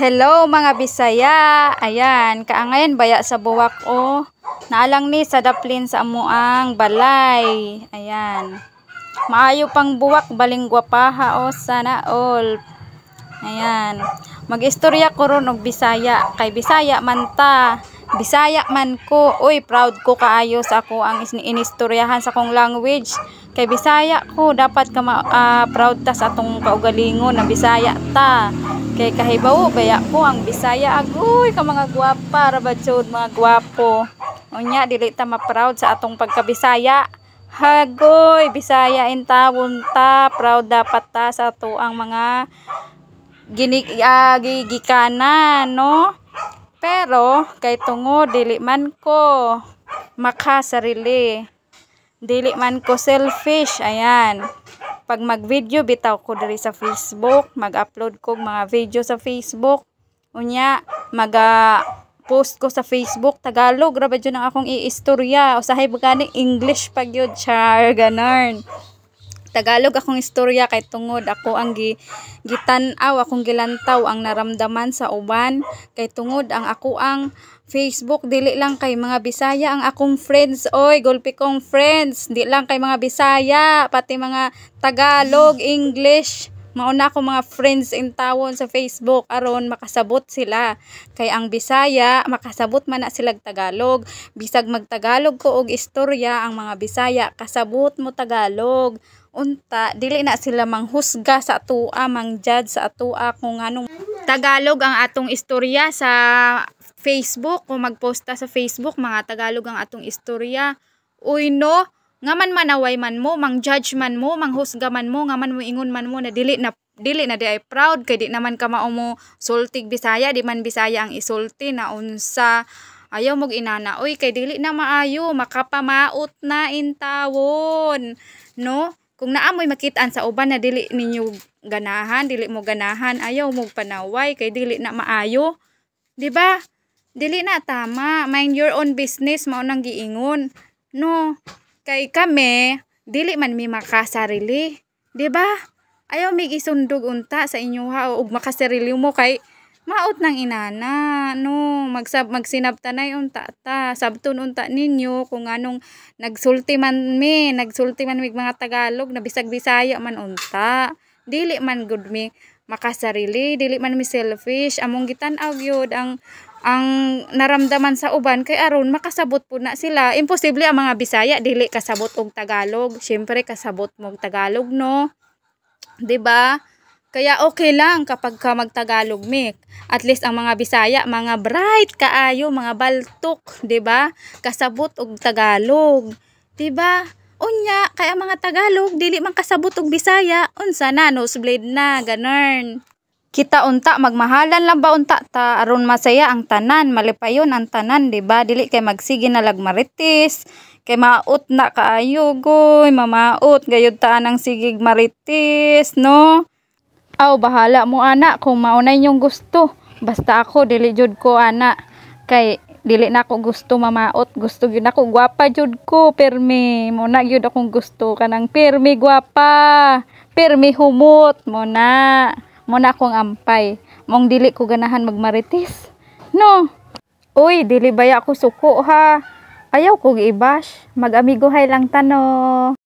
Hello mga Bisaya. Ayan, kaangayan baya sa buwak o. Oh. Naalang ni sa daplin sa amuang balay. Ayan. Maayo pang buwak balingwa pa ha o oh. sana all. Ayan. Magistorya ko ron og Bisaya kay Bisaya man ta. Bisaya man ko. Uy, proud ko kaayo sa ako ang inistoryahan sa kong language. Kay Bisaya ko dapat ka ma, uh, proud ta sa atong kaugalingon na Bisaya ta. Kay kahibaw, baya po ang Bisaya. Agoy, ka mga guwapa, rabadsod, mga guwapo. Unya, dili ta ma-proud sa atong pagkabisaya. Hagoy, Bisaya in tawon ta, proud dapat ta sa tuang mga ginik uh, ah, no? Pero, kay tungo, dili man ko makasarili. Dili man ko selfish, ayan pag mag-video bitaw ko diri sa Facebook, mag-upload ko mga video sa Facebook. Unya mag post ko sa Facebook Tagalog grabe ba nang akong iistorya usahay bagani English pag yun char ganon. Tagalog akong istorya kay tungod ako ang gi, gitan akong gilantaw ang naramdaman sa uban kay tungod ang ako ang Facebook dili lang kay mga Bisaya ang akong friends oy gulpi kong friends dili lang kay mga Bisaya pati mga Tagalog English mauna ko mga friends in tawon sa Facebook aron makasabot sila kay ang Bisaya makasabot man na sila Tagalog bisag magtagalog ko og istorya ang mga Bisaya kasabot mo Tagalog unta dili na sila manghusga sa atoa mangjad sa atoa kung anong Tagalog ang atong istorya sa Facebook o magposta sa Facebook mga Tagalog ang atong istorya uy no nga man manaway man mo mang judge man mo mang husga man mo nga man mo ingon man mo na dili na dili na di ay proud kay di naman ka mao mo sultig Bisaya di man Bisaya ang isulti na unsa ayaw mog inana oy kay dili na maayo makapamaot na intawon no kung naamoy makitaan sa uban na dili ninyo ganahan dili mo ganahan ayaw mo panaway kay dili na maayo di ba dili na tama mind your own business maunang giingon no kay kami dili man mi makasarili di ba ayaw mi gisundog unta sa inyo ha ug makasarili mo kay maot ng inana no magsab magsinabta na yung tata sabton unta ninyo kung anong nagsulti man mi nagsulti man mi mga tagalog na bisag bisaya man unta dili man gud mi makasarili dili man mi selfish among gitan-aw gyud ang ang naramdaman sa uban kay aron makasabot po na sila imposible ang mga bisaya dili kasabot og tagalog syempre kasabot mong tagalog no 'di ba kaya okay lang kapag ka magtagalog mik. At least ang mga Bisaya, mga bright kaayo, mga baltok, 'di ba? Kasabot og Tagalog. 'Di ba? Unya, kaya mga Tagalog dili man kasabot og Bisaya, unsa na nosebleed na ganern. Kita unta magmahalan lang ba unta ta aron masaya ang tanan, malipayon ang tanan, 'di ba? Dili kay magsige na lagmaritis. Kay maot na kaayo goy, mamaot gayud ta ng sigig maritis, no? Aw, bahala mo ana kung maunay yung gusto. Basta ako, dili jud ko ana. Kay, dili na ako gusto mamaot. Gusto yun ako, gwapa jud ko, permi. mo na yun akong gusto kanang permi, gwapa. Permi humot, mo na mo na akong ampay. Mong dili ko ganahan magmaritis. No. Uy, dili baya ako suko ha. Ayaw ko gibash. mag hay lang tano.